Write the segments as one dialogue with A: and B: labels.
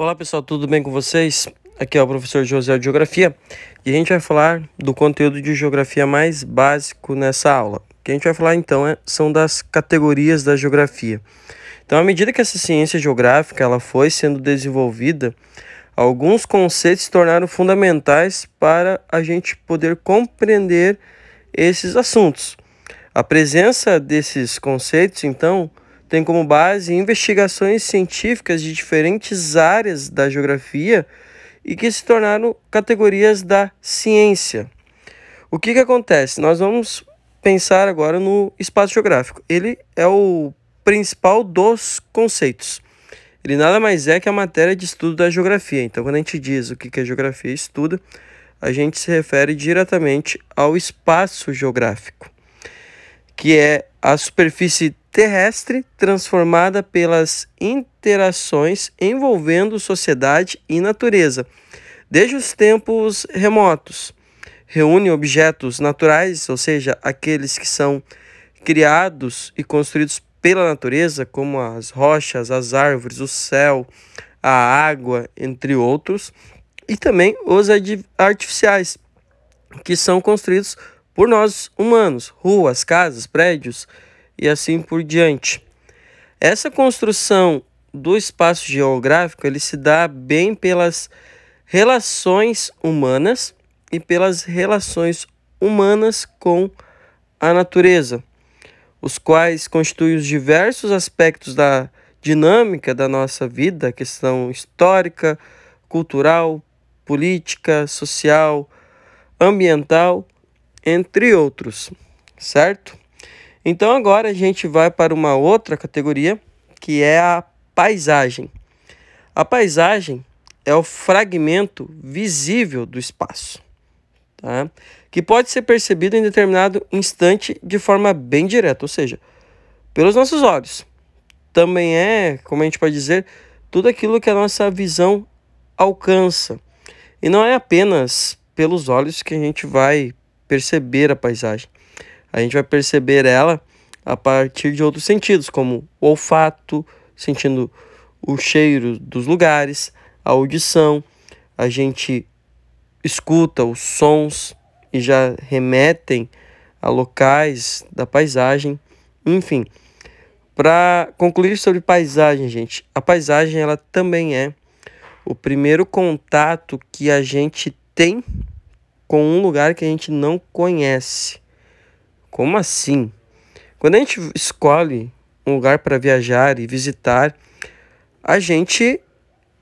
A: Olá pessoal, tudo bem com vocês? Aqui é o professor José de Geografia e a gente vai falar do conteúdo de geografia mais básico nessa aula. O que a gente vai falar então é, são das categorias da geografia. Então, à medida que essa ciência geográfica ela foi sendo desenvolvida, alguns conceitos se tornaram fundamentais para a gente poder compreender esses assuntos. A presença desses conceitos, então, tem como base investigações científicas de diferentes áreas da geografia e que se tornaram categorias da ciência. O que, que acontece? Nós vamos pensar agora no espaço geográfico. Ele é o principal dos conceitos. Ele nada mais é que a matéria de estudo da geografia. Então, quando a gente diz o que, que a geografia estuda, a gente se refere diretamente ao espaço geográfico, que é a superfície terrestre transformada pelas interações envolvendo sociedade e natureza. Desde os tempos remotos, reúne objetos naturais, ou seja, aqueles que são criados e construídos pela natureza, como as rochas, as árvores, o céu, a água, entre outros, e também os artificiais, que são construídos por nós humanos, ruas, casas, prédios e assim por diante. Essa construção do espaço geográfico ele se dá bem pelas relações humanas e pelas relações humanas com a natureza, os quais constituem os diversos aspectos da dinâmica da nossa vida, questão histórica, cultural, política, social, ambiental entre outros, certo? Então agora a gente vai para uma outra categoria, que é a paisagem. A paisagem é o fragmento visível do espaço, tá? que pode ser percebido em determinado instante de forma bem direta, ou seja, pelos nossos olhos. Também é, como a gente pode dizer, tudo aquilo que a nossa visão alcança. E não é apenas pelos olhos que a gente vai perceber a paisagem. A gente vai perceber ela a partir de outros sentidos, como o olfato, sentindo o cheiro dos lugares, a audição, a gente escuta os sons e já remetem a locais da paisagem, enfim. Para concluir sobre paisagem, gente, a paisagem ela também é o primeiro contato que a gente tem com um lugar que a gente não conhece. Como assim? Quando a gente escolhe um lugar para viajar e visitar, a gente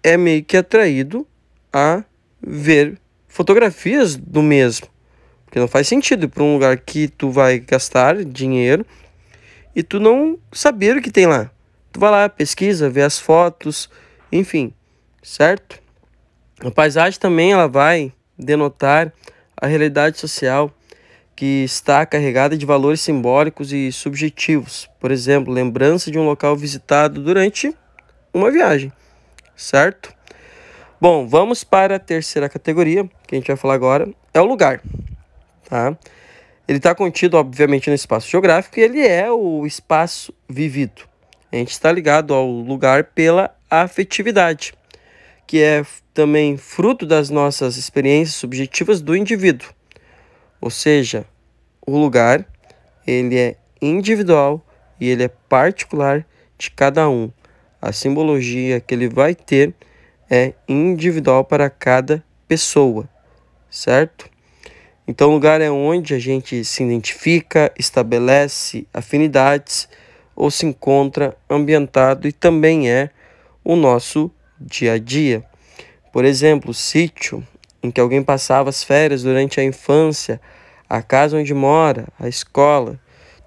A: é meio que atraído a ver fotografias do mesmo. Porque não faz sentido para um lugar que tu vai gastar dinheiro e tu não saber o que tem lá. Tu vai lá, pesquisa, vê as fotos, enfim, certo? A paisagem também ela vai denotar a realidade social que está carregada de valores simbólicos e subjetivos. Por exemplo, lembrança de um local visitado durante uma viagem, certo? Bom, vamos para a terceira categoria, que a gente vai falar agora, é o lugar, tá? Ele está contido, obviamente, no espaço geográfico e ele é o espaço vivido. A gente está ligado ao lugar pela afetividade que é também fruto das nossas experiências subjetivas do indivíduo. Ou seja, o lugar, ele é individual e ele é particular de cada um. A simbologia que ele vai ter é individual para cada pessoa, certo? Então, o lugar é onde a gente se identifica, estabelece afinidades ou se encontra ambientado e também é o nosso dia a dia. Por exemplo, sítio, em que alguém passava as férias durante a infância, a casa onde mora, a escola.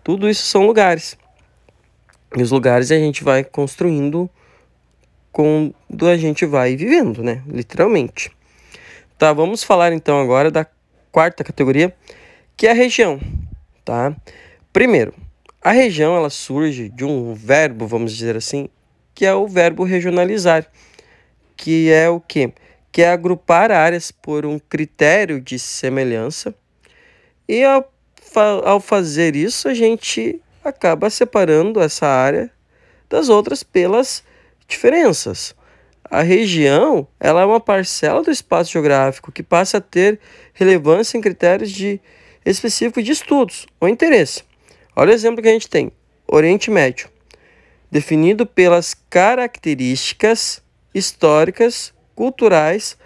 A: Tudo isso são lugares. E os lugares a gente vai construindo quando a gente vai vivendo, né? Literalmente. Tá, vamos falar então agora da quarta categoria, que é a região, tá? Primeiro, a região ela surge de um verbo, vamos dizer assim, que é o verbo regionalizar que é o quê? Que é agrupar áreas por um critério de semelhança. E ao, ao fazer isso, a gente acaba separando essa área das outras pelas diferenças. A região ela é uma parcela do espaço geográfico que passa a ter relevância em critérios de específicos de estudos ou interesse. Olha o exemplo que a gente tem: Oriente Médio, definido pelas características históricas, culturais,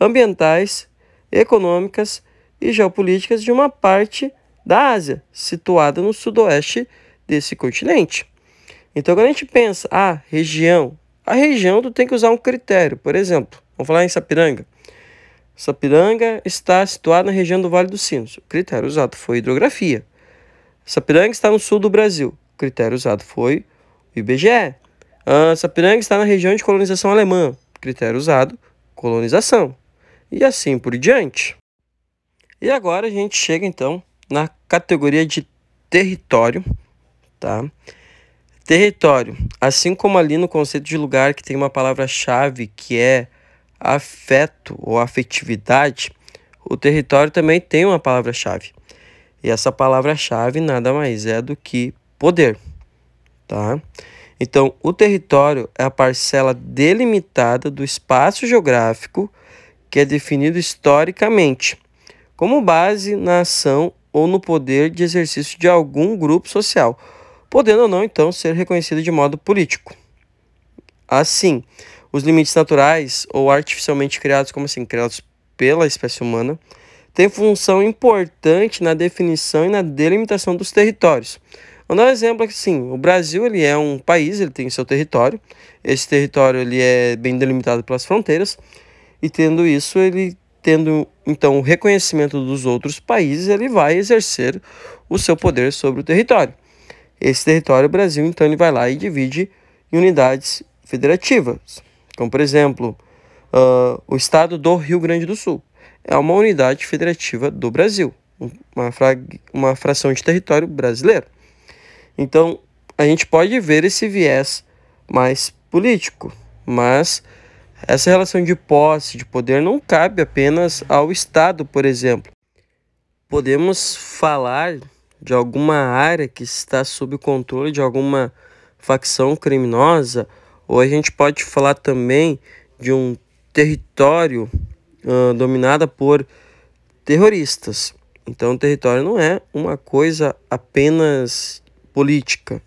A: ambientais, econômicas e geopolíticas de uma parte da Ásia, situada no sudoeste desse continente. Então, quando a gente pensa, a ah, região, a região tu tem que usar um critério. Por exemplo, vamos falar em Sapiranga. Sapiranga está situada na região do Vale dos Sinos. O critério usado foi hidrografia. Sapiranga está no sul do Brasil. O critério usado foi o IBGE. Uh, Sapiranga está na região de colonização alemã. Critério usado, colonização. E assim por diante. E agora a gente chega então na categoria de território, tá? Território, assim como ali no conceito de lugar que tem uma palavra-chave que é afeto ou afetividade, o território também tem uma palavra-chave. E essa palavra-chave nada mais é do que poder, tá? Então, o território é a parcela delimitada do espaço geográfico que é definido historicamente, como base na ação ou no poder de exercício de algum grupo social, podendo ou não, então, ser reconhecido de modo político. Assim, os limites naturais ou artificialmente criados, como assim, criados pela espécie humana, têm função importante na definição e na delimitação dos territórios Vou dar um exemplo aqui, sim. O Brasil ele é um país, ele tem seu território. Esse território ele é bem delimitado pelas fronteiras e tendo isso ele tendo então o reconhecimento dos outros países, ele vai exercer o seu poder sobre o território. Esse território, o Brasil, então ele vai lá e divide em unidades federativas. Então, por exemplo, uh, o estado do Rio Grande do Sul é uma unidade federativa do Brasil, uma, fra uma fração de território brasileiro. Então, a gente pode ver esse viés mais político, mas essa relação de posse, de poder, não cabe apenas ao Estado, por exemplo. Podemos falar de alguma área que está sob o controle de alguma facção criminosa, ou a gente pode falar também de um território uh, ah, dominado por terroristas. Então, o território não é uma coisa apenas política.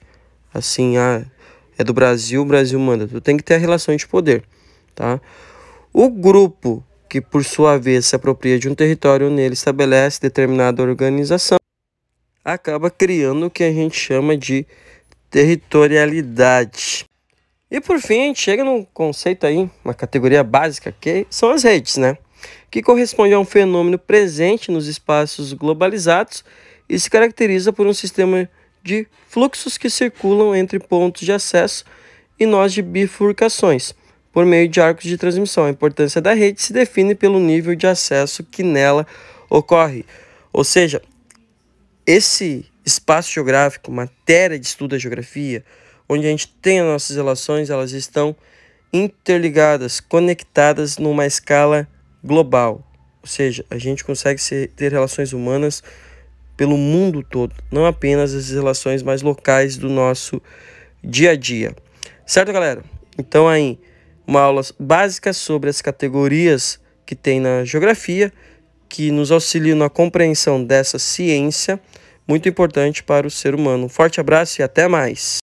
A: Assim, ah, é do Brasil, o Brasil manda. Tu tem que ter a relação de poder, tá? O grupo que por sua vez se apropria de um território nele estabelece determinada organização, acaba criando o que a gente chama de territorialidade. E por fim, a gente chega num conceito aí, uma categoria básica, que são as redes, né? Que corresponde a um fenômeno presente nos espaços globalizados e se caracteriza por um sistema de fluxos que circulam entre pontos de acesso e nós de bifurcações por meio de arcos de transmissão. A importância da rede se define pelo nível de acesso que nela ocorre. Ou seja, esse espaço geográfico, matéria de estudo da geografia, onde a gente tem as nossas relações, elas estão interligadas, conectadas numa escala global. Ou seja, a gente consegue ter relações humanas pelo mundo todo, não apenas as relações mais locais do nosso dia a dia. Certo, galera? Então aí uma aula básica sobre as categorias que tem na geografia, que nos auxiliam na compreensão dessa ciência muito importante para o ser humano. Um forte abraço e até mais!